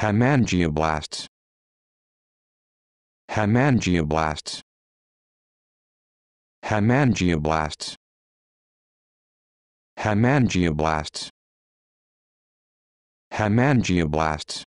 Hemangioblasts. Hemangioblasts. Hemangioblasts. Hemangioblasts. Hemangioblasts.